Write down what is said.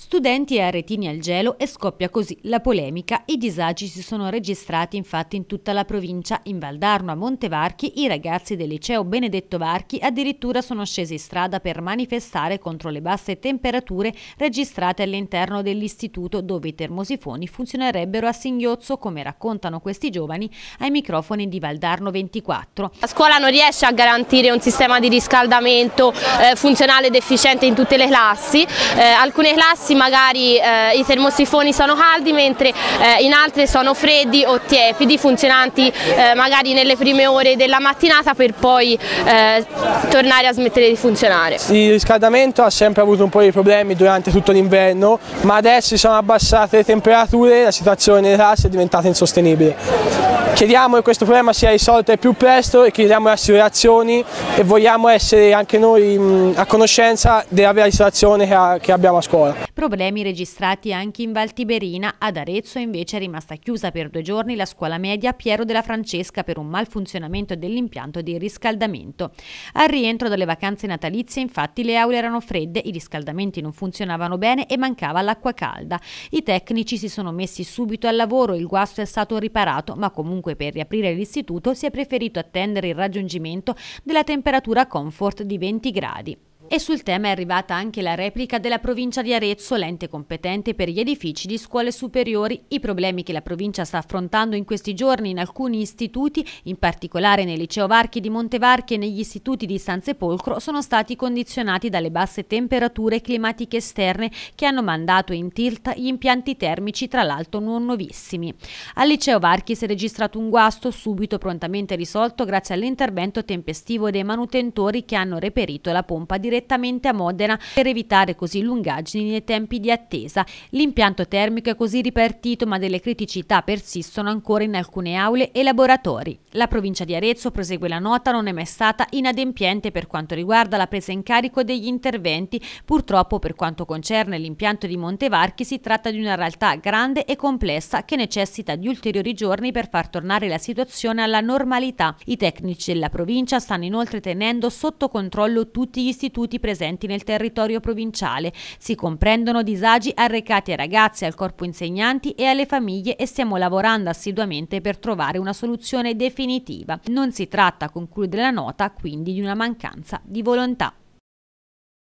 Studenti e aretini al gelo e scoppia così la polemica. I disagi si sono registrati infatti in tutta la provincia. In Valdarno, a Montevarchi, i ragazzi del liceo Benedetto Varchi addirittura sono scesi in strada per manifestare contro le basse temperature registrate all'interno dell'istituto dove i termosifoni funzionerebbero a singhiozzo, come raccontano questi giovani ai microfoni di Valdarno 24. La scuola non riesce a garantire un sistema di riscaldamento eh, funzionale ed efficiente in tutte le classi. Eh, alcune classi classi magari eh, i termosifoni sono caldi mentre eh, in altre sono freddi o tiepidi funzionanti eh, magari nelle prime ore della mattinata per poi eh, tornare a smettere di funzionare. Il riscaldamento ha sempre avuto un po' di problemi durante tutto l'inverno ma adesso sono abbassate le temperature e la situazione della classe è diventata insostenibile. Chiediamo che questo problema sia risolto al più presto e chiediamo assicurazioni e vogliamo essere anche noi a conoscenza della vera ristorazione che abbiamo a scuola. Problemi registrati anche in Valtiberina, ad Arezzo invece è rimasta chiusa per due giorni la scuola media Piero della Francesca per un malfunzionamento dell'impianto di riscaldamento. Al rientro dalle vacanze natalizie infatti le aule erano fredde, i riscaldamenti non funzionavano bene e mancava l'acqua calda. I tecnici si sono messi subito al lavoro, il guasto è stato riparato ma comunque Dunque per riaprire l'istituto si è preferito attendere il raggiungimento della temperatura comfort di 20 gradi. E sul tema è arrivata anche la replica della provincia di Arezzo, l'ente competente per gli edifici di scuole superiori. I problemi che la provincia sta affrontando in questi giorni in alcuni istituti, in particolare nel liceo Varchi di Montevarchi e negli istituti di San Sepolcro, sono stati condizionati dalle basse temperature climatiche esterne che hanno mandato in tilt gli impianti termici, tra l'altro non nuovissimi. Al liceo Varchi si è registrato un guasto subito prontamente risolto grazie all'intervento tempestivo dei manutentori che hanno reperito la pompa di direttamente a Modena per evitare così lungaggini nei tempi di attesa. L'impianto termico è così ripartito ma delle criticità persistono ancora in alcune aule e laboratori. La provincia di Arezzo, prosegue la nota, non è mai stata inadempiente per quanto riguarda la presa in carico degli interventi. Purtroppo per quanto concerne l'impianto di Montevarchi si tratta di una realtà grande e complessa che necessita di ulteriori giorni per far tornare la situazione alla normalità. I tecnici della provincia stanno inoltre tenendo sotto controllo tutti gli istituti istituti presenti nel territorio provinciale. Si comprendono disagi arrecati ai ragazzi, al corpo insegnanti e alle famiglie e stiamo lavorando assiduamente per trovare una soluzione definitiva. Non si tratta, conclude la nota, quindi di una mancanza di volontà.